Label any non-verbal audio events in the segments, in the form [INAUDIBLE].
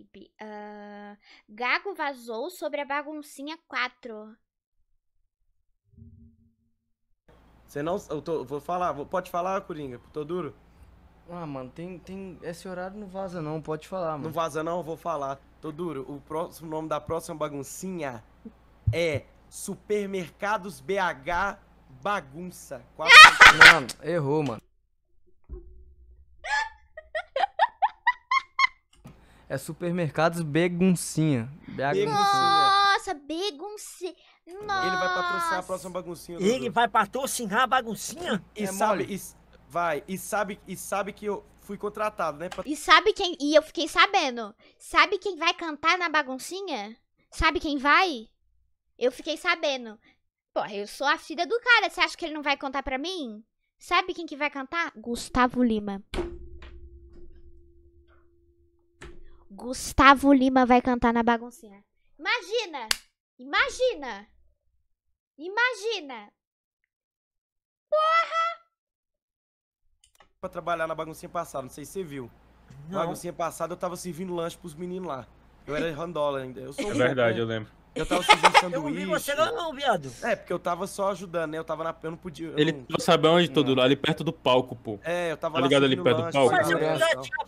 Felipe. Uh, Gago vazou sobre a baguncinha 4. Você não. Eu tô, vou falar, vou, pode falar, Coringa, tô duro. Ah, mano, tem, tem. Esse horário não vaza, não, pode falar, mano. Não vaza, não, vou falar. Tô duro. O próximo nome da próxima baguncinha é Supermercados BH Bagunça. Quatro... mano, errou, mano. É Supermercados Beguncinha. Beguncinha. Nossa, Beguncinha. Nossa. Ele vai patrocinar a próxima baguncinha. Né, Dudu. Ele vai patrocinar a baguncinha? E é sabe, e, vai, e sabe, e sabe que eu fui contratado, né? Pra... E sabe quem, e eu fiquei sabendo, sabe quem vai cantar na baguncinha? Sabe quem vai? Eu fiquei sabendo. Porra, eu sou a filha do cara, você acha que ele não vai contar pra mim? Sabe quem que vai cantar? Gustavo Lima. Gustavo Lima vai cantar na baguncinha. Imagina! Imagina! Imagina! Porra! Pra trabalhar na baguncinha passada, não sei se você viu. Não. Na baguncinha passada eu tava servindo lanche pros meninos lá. Eu era [LAUGHS] randola ainda. é verdade, eu né? lembro. Eu tava servindo [LAUGHS] sanduíche. Eu não vi você não, não, viado. É, porque eu tava só ajudando, né? Eu tava na. Eu não podia. Eu ele não... sabe onde, todo lá, ali perto do palco, pô. É, eu tava tá ligado ali perto do palco. Mas,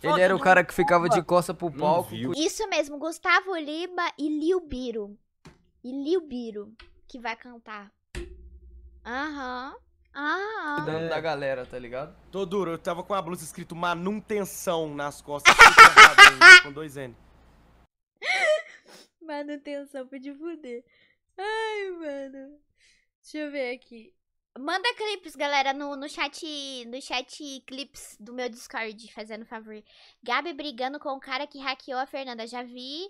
ele era o cara que ficava de costa pro palco. Isso mesmo, Gustavo Lima e Biro. E Biro, que vai cantar. Aham. Uhum. Ah, Cuidando da galera, tá ligado? Tô duro, eu tava com a blusa escrito manutenção nas costas, com dois N. [LAUGHS] Manutenção pra te fuder. Ai, mano. Deixa eu ver aqui. Manda clipes, galera, no, no chat no chat clips do meu Discord, fazendo favor. Gabi brigando com o cara que hackeou a Fernanda. Já vi.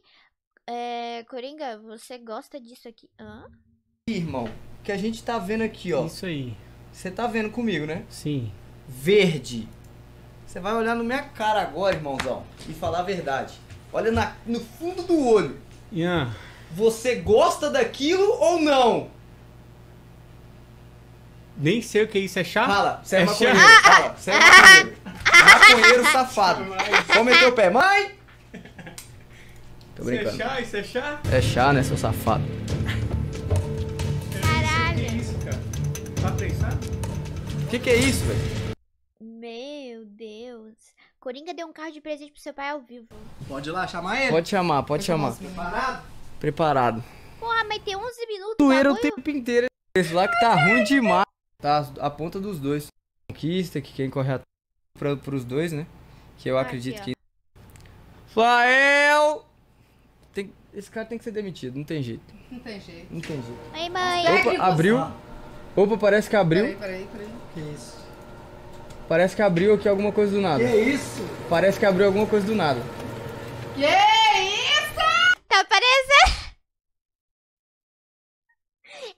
É, Coringa, você gosta disso aqui? Hã? Irmão, que a gente tá vendo aqui, ó. Isso aí. Você tá vendo comigo, né? Sim. Verde. Você vai olhar na minha cara agora, irmãozão, e falar a verdade. Olha na, no fundo do olho. Você gosta daquilo ou não? Nem sei o que é isso, é chá? Fala, você é, é maconheiro. Chá? Fala, você é maconheiro. maconheiro safado. Vou meter o pé. Mãe! Tô brincando. Isso é chá? Isso é chá? É chá, né, seu safado? Caralho. Que é isso, cara? Tá pensando? Que que é isso, velho? Meu Deus. Coringa deu um carro de presente pro seu pai ao vivo. Pode ir lá chamar ele? Pode chamar, pode tá chamar. Preparado? Preparado. Porra, mas tem 11 minutos. Doeram o tempo inteiro. Esse lá que tá ruim demais. Tá a ponta dos dois. Conquista, que quem corre atrás pros dois, né? Que eu acredito Aqui, que. Fael! Tem... Esse cara tem que ser demitido, não tem jeito. Não tem jeito. Não tem jeito. Oi, mãe. Opa, abriu. Opa, parece que abriu. Peraí, peraí, peraí. Que isso? Parece que abriu aqui alguma coisa do nada. Que isso? Parece que abriu alguma coisa do nada. Que isso? Tá parecendo...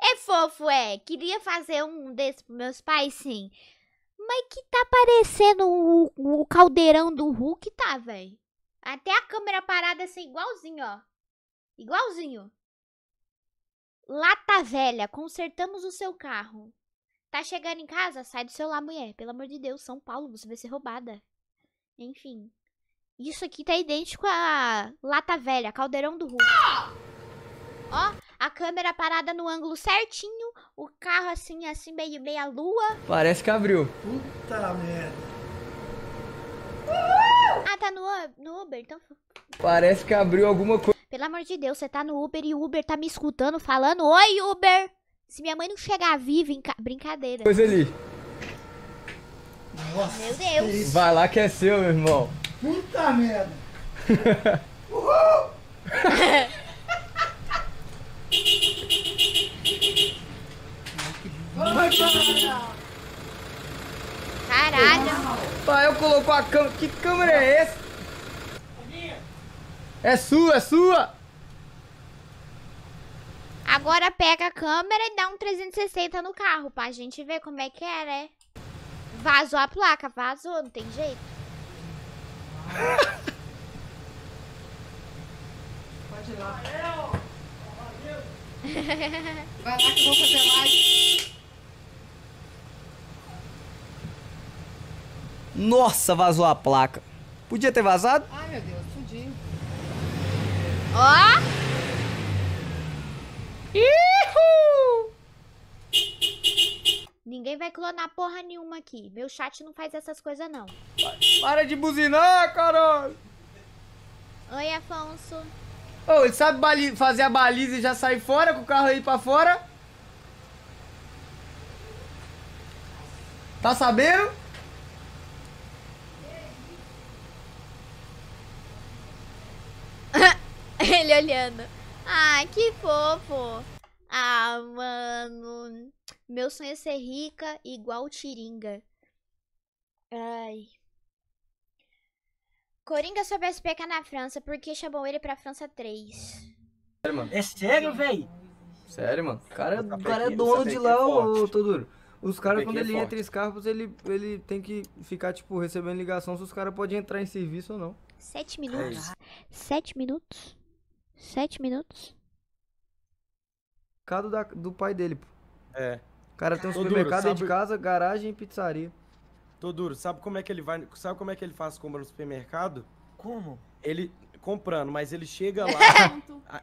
É fofo, é. Queria fazer um desse pros meus pais, sim. Mas que tá parecendo o, o caldeirão do Hulk, tá, velho? Até a câmera parada assim, igualzinho, ó. Igualzinho. Lata velha, consertamos o seu carro. Tá chegando em casa? Sai do celular, mulher. Pelo amor de Deus, São Paulo, você vai ser roubada. Enfim. Isso aqui tá idêntico à lata velha, caldeirão do Hulk. Ó, a câmera parada no ângulo certinho, o carro assim, assim, meio meia lua. Parece que abriu. Puta merda. Uhul! Ah, tá no, no Uber, então... Parece que abriu alguma coisa. Pelo amor de Deus, você tá no Uber e o Uber tá me escutando falando, Oi, Uber! Se minha mãe não chegar viva, em ca... brincadeira. Coisa ali. Nossa, Meu Deus. Vai lá que é seu, meu irmão. Puta merda. [LAUGHS] Uhul! Caralho. Pai, eu colocou a câmera. Que câmera é essa? É sua, é sua. Agora pega a câmera e dá um 360 no carro pra gente ver como é que é, né? Vazou a placa, vazou, não tem jeito. Pode ir lá. Vai lá que eu vou fazer live. Nossa, vazou a placa. Podia ter vazado? Ai, meu Deus, podia. Ó! Oh. Ninguém vai clonar porra nenhuma aqui. Meu chat não faz essas coisas, não. Para de buzinar, caralho! Oi, Afonso. Ô, oh, sabe fazer a baliza e já sair fora com o carro aí pra fora? Tá sabendo? [LAUGHS] ele olhando. Ah, que fofo. Ah, mano. Meu sonho é ser rica igual Tiringa. Ai. Coringa soube SPK na França porque chamou ele pra França 3. Sério, mano? É sério, velho? Sério, mano? O cara, é cara é dono de é lá, ô Toduro. Os caras, é quando ele é entra em Scarpos, ele, ele tem que ficar, tipo, recebendo ligação se os caras podem entrar em serviço ou não. Sete minutos. É Sete minutos. Sete minutos. Cado da, do pai dele, pô. É. O cara tem um supermercado duro, sabe... de casa, garagem e pizzaria. Tô duro, sabe como é que ele vai. Sabe como é que ele faz compra no supermercado? Como? Ele. Comprando, mas ele chega lá. [LAUGHS]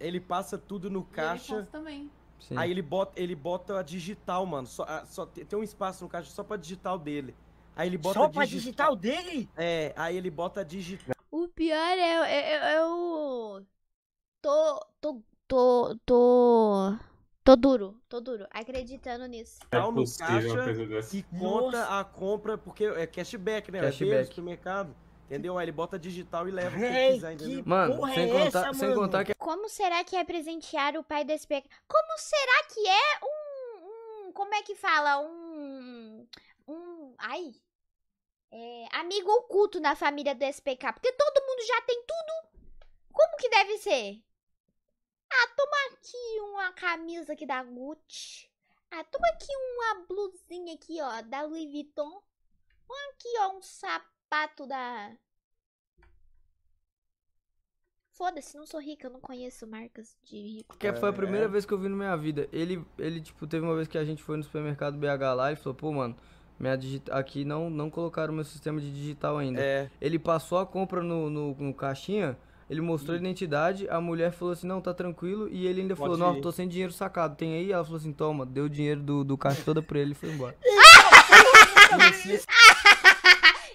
ele passa tudo no caixa. E ele também. Sim. Aí ele bota, ele bota a digital, mano. Só, só tem um espaço no caixa só pra digital dele. Aí ele bota Só pra digital, dele? É, aí ele bota a digital. O pior é, é, é, é o. Tô. Tô. Tô. tô... Tô duro, tô duro, acreditando nisso. É no caixa que conta Nossa. a compra, porque é cashback, né? Cashback. É mercado, Entendeu? Aí ele bota digital e leva o que quiser, entendeu? Que mano, sem, é contar, essa, mano? contar que... É- como será que é presentear o pai desse SPK? Como será que é um, um... Como é que fala? Um... Um... Ai... É, amigo oculto na família do SPK, porque todo mundo já tem tudo. Como que deve ser? aqui uma camisa aqui da Gucci. Ah, toma aqui uma blusinha aqui, ó, da Louis Vuitton. Olha aqui, ó, um sapato da... Foda-se, não sou rica, eu não conheço marcas de rico. Que foi a é, primeira é. vez que eu vi na minha vida. Ele, ele, tipo, teve uma vez que a gente foi no supermercado BH lá e falou, pô, mano, minha digita... aqui não, não colocaram meu sistema de digital ainda. É. Ele passou a compra no, no, no caixinha... Ele mostrou a hum. identidade, a mulher falou assim, não, tá tranquilo. E ele ainda Pode falou, não, tô sem dinheiro sacado, tem aí? Ela falou assim, toma, deu o dinheiro do, do caixa toda pra ele e foi embora. [LAUGHS]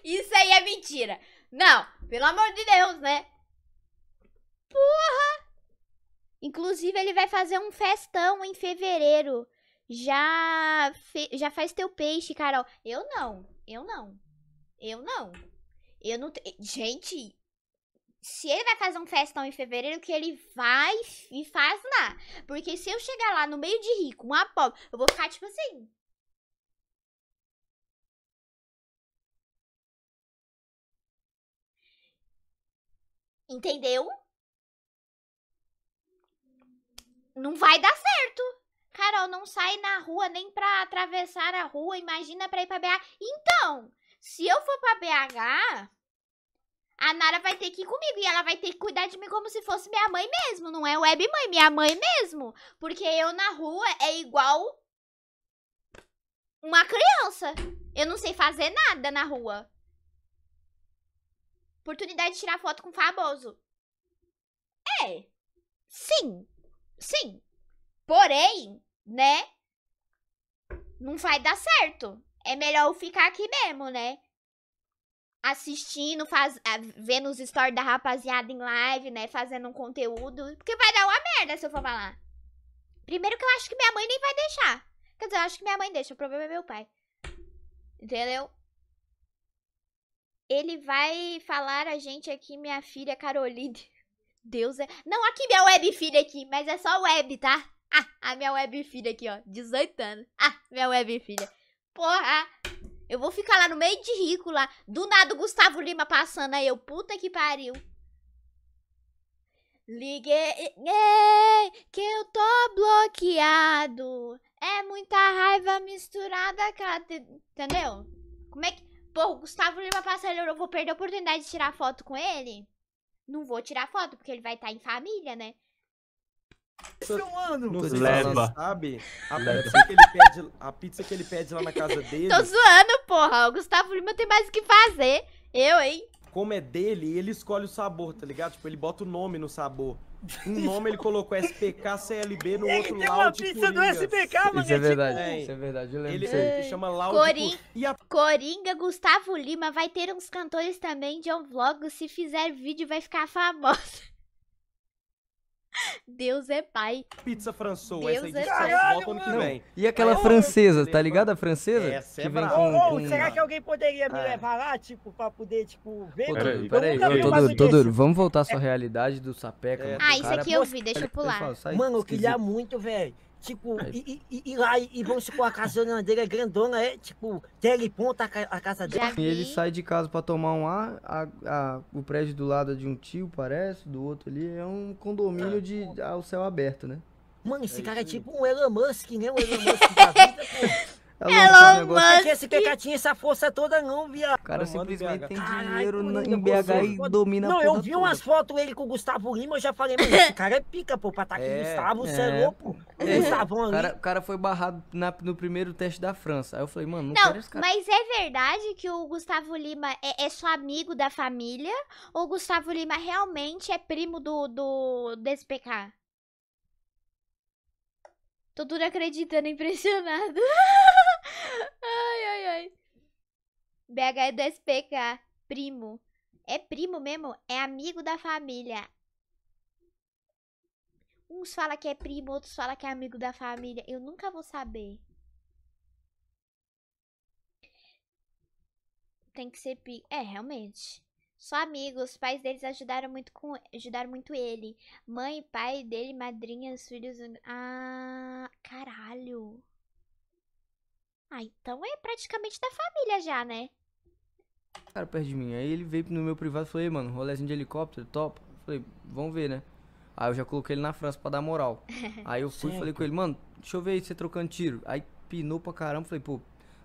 Isso aí é mentira. Não, pelo amor de Deus, né? Porra! Inclusive, ele vai fazer um festão em fevereiro. Já, fe... já faz teu peixe, Carol. Eu não, eu não. Eu não. Eu não. Te... Gente, se ele vai fazer um festão em fevereiro, que ele vai e faz lá. Porque se eu chegar lá no meio de rico, uma pobre, eu vou ficar tipo assim. Entendeu? Não vai dar certo. Carol, não sai na rua nem pra atravessar a rua. Imagina pra ir pra BH. Então, se eu for pra BH, a Nara vai ter que ir comigo e ela vai ter que cuidar de mim como se fosse minha mãe mesmo, não é web mãe, minha mãe mesmo. Porque eu na rua é igual uma criança. Eu não sei fazer nada na rua. Oportunidade de tirar foto com o famoso. É. Sim. Sim. Porém, né? Não vai dar certo. É melhor eu ficar aqui mesmo, né? assistindo, faz, vendo os stories da rapaziada em live, né? Fazendo um conteúdo. Porque vai dar uma merda se eu for falar. Primeiro que eu acho que minha mãe nem vai deixar. Quer dizer, eu acho que minha mãe deixa, o problema é meu pai. Entendeu? Ele vai falar a gente aqui, minha filha Caroline. [LAUGHS] Deus é. Não, aqui minha web filha aqui, mas é só web, tá? Ah, a minha web filha aqui, ó. 18 anos. Ah, minha web filha. Porra! Eu vou ficar lá no meio de rico lá. Do nada o Gustavo Lima passando aí. Eu, puta que pariu. Liguei. que eu tô bloqueado. É muita raiva misturada, cara. Entendeu? Como é que. Pô, o Gustavo Lima passando, eu vou perder a oportunidade de tirar foto com ele? Não vou tirar foto, porque ele vai estar tá em família, né? seu é mano! Nos leva. Você sabe, a pizza, que ele pede, a pizza que ele pede lá na casa dele... [LAUGHS] Tô zoando, porra. O Gustavo Lima tem mais o que fazer. Eu, hein? Como é dele, ele escolhe o sabor, tá ligado? Tipo, ele bota o nome no sabor. Um nome ele colocou SPK CLB no outro tem uma pizza Coringa. do SPK, mano. Isso é, é verdade, é. isso é verdade. Eu lembro ele, chama Loud a... Coringa Gustavo Lima vai ter uns cantores também de um vlog. Se fizer vídeo, vai ficar famoso. Deus é pai. Pizza François, Deus essa aí é diz que só volta ano que vem. E aquela Ai, francesa, tá ligado a francesa? Essa é que vem brava. oh, oh, Será que alguém poderia me ah. levar lá, tipo, pra poder, tipo, ver? Pô, Peraí, peraí. peraí. tô duro. vamos voltar à sua é. realidade do sapeca. É, ah, isso aqui eu vi, deixa eu pular. Mano, eu queria muito, velho. Tipo, é. e, e, e, lá, e vamos supor, a casa de dele é grandona, é tipo, teleponta a casa dele. E ele sai de casa pra tomar um ar, a, a, o prédio do lado é de um tio, parece, do outro ali, é um condomínio de ao céu aberto, né? Mano, esse é cara é tipo um Elon Musk, né? Um Elon Musk da vida, pô. [LAUGHS] Elon Musk. Esse PK tinha essa força toda não, viado. O cara tá simplesmente tem dinheiro em BH e domina Não, eu vi umas fotos dele com o Gustavo Lima, eu já falei, mano, esse [LAUGHS] cara é pica, pô, pra tá atacar é, Gustavo, você é, é louco. É. Gustavão ali. Cara, o cara foi barrado na, no primeiro teste da França. Aí eu falei, mano, não, não quero esse cara. Mas é verdade que o Gustavo Lima é, é só amigo da família? Ou o Gustavo Lima realmente é primo do, do desse PK? Tô tudo acreditando, impressionado. [LAUGHS] ai, ai, ai. bh é pk primo. É primo mesmo? É amigo da família. Uns falam que é primo, outros falam que é amigo da família. Eu nunca vou saber. Tem que ser pi... É, realmente. Só amigos, os pais deles ajudaram muito com ajudaram muito ele. Mãe, pai dele, madrinhas, filhos. Ah, caralho. Ah, então é praticamente da família já, né? cara perto de mim. Aí ele veio no meu privado e falou, Ei, mano, rolezinho de helicóptero, top. falei, vamos ver, né? Aí eu já coloquei ele na França pra dar moral. [LAUGHS] aí eu fui e falei com ele, mano, deixa eu ver aí você trocando tiro. Aí pinou pra caramba, falei, pô,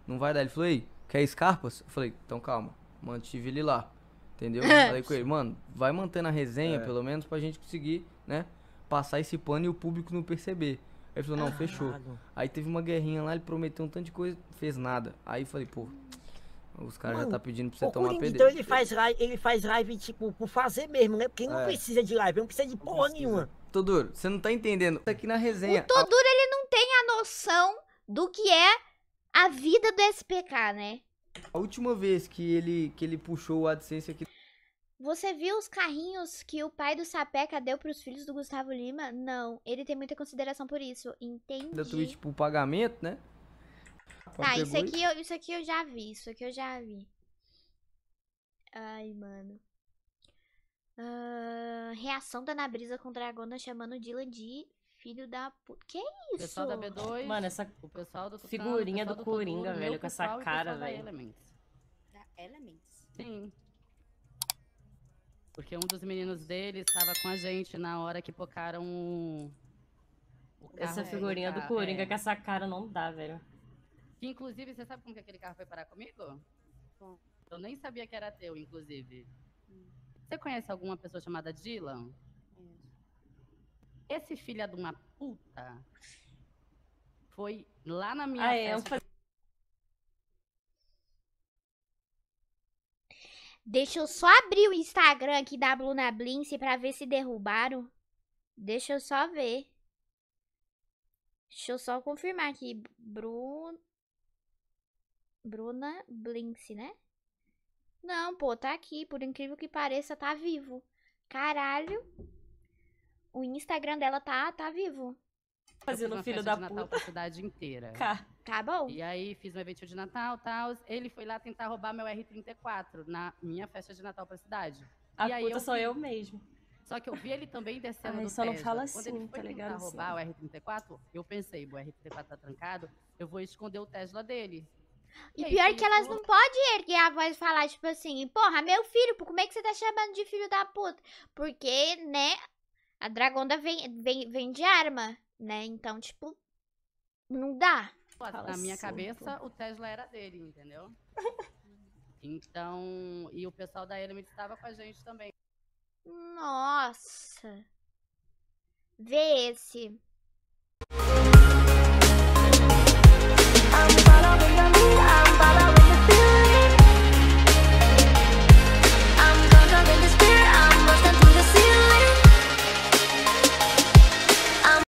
não vai dar. Ele falou, ei, quer escarpas? Eu falei, então calma, mantive ele lá. Entendeu? falei com ele, mano, vai mantendo a resenha, é. pelo menos, pra gente conseguir, né? Passar esse pano e o público não perceber. Aí ele falou, não, fechou. Aí teve uma guerrinha lá, ele prometeu um tanto de coisa, fez nada. Aí eu falei, pô, os caras já tá pedindo pra você tomar Coringa, PD. Então ele faz, live, ele faz live, tipo, por fazer mesmo, né? Porque é. não precisa de live, não precisa de porra nenhuma. Toduro, você não tá entendendo. Tá aqui na resenha. O Toduro, a... ele não tem a noção do que é a vida do SPK, né? A última vez que ele, que ele puxou o AdSense aqui... Você viu os carrinhos que o pai do Sapeca deu pros filhos do Gustavo Lima? Não, ele tem muita consideração por isso, entendi. Da Twitch pro pagamento, né? Tá, isso aqui, eu, isso aqui eu já vi, isso aqui eu já vi. Ai, mano. Uh, reação da Nabrisa com Dragona chamando Dylan de filho da puta. Que isso? O pessoal da B2. Mano, essa o pessoal do figurinha pessoal do, do Coringa, Coringa velho, com essa cara, velho. Da Elements. Da Elements? Sim. Porque um dos meninos dele estava com a gente na hora que pocaram o. o carro, essa é, figurinha do Coringa é. com essa cara não dá, velho. Que, inclusive, você sabe como que aquele carro foi parar comigo? Bom. Eu nem sabia que era teu, inclusive. Hum. Você conhece alguma pessoa chamada Dylan? Isso. Esse filho de uma puta foi lá na minha ah, é, festa. É, Deixa eu só abrir o Instagram aqui da Bruna Blince pra ver se derrubaram. Deixa eu só ver. Deixa eu só confirmar aqui. Bruna Blinse, né? Não, pô, tá aqui. Por incrível que pareça, tá vivo. Caralho. O Instagram dela tá, tá vivo. Fazendo filho da de Natal puta. pra cidade inteira. Tá. tá bom. E aí fiz um evento de Natal, tal. Ele foi lá tentar roubar meu R34 na minha festa de Natal pra cidade. A e aí eu sou vi... eu mesmo. Só que eu vi ele também descendo Ai, do só Tesla. não fala assim, Quando ele assim, foi tá tentar assim. roubar assim. o R34, eu pensei, o R34 tá trancado, eu vou esconder o Tesla dele. E, e aí, pior que elas não podem erguer a voz e falar, tipo assim, porra, meu filho, como é que você tá chamando de filho da puta? Porque, né, a Dragonda vem, vem, vem de arma né? Então, tipo, não dá. Na minha assim, cabeça, pô. o Tesla era dele, entendeu? [LAUGHS] então, e o pessoal da Element estava com a gente também. Nossa. Vê esse.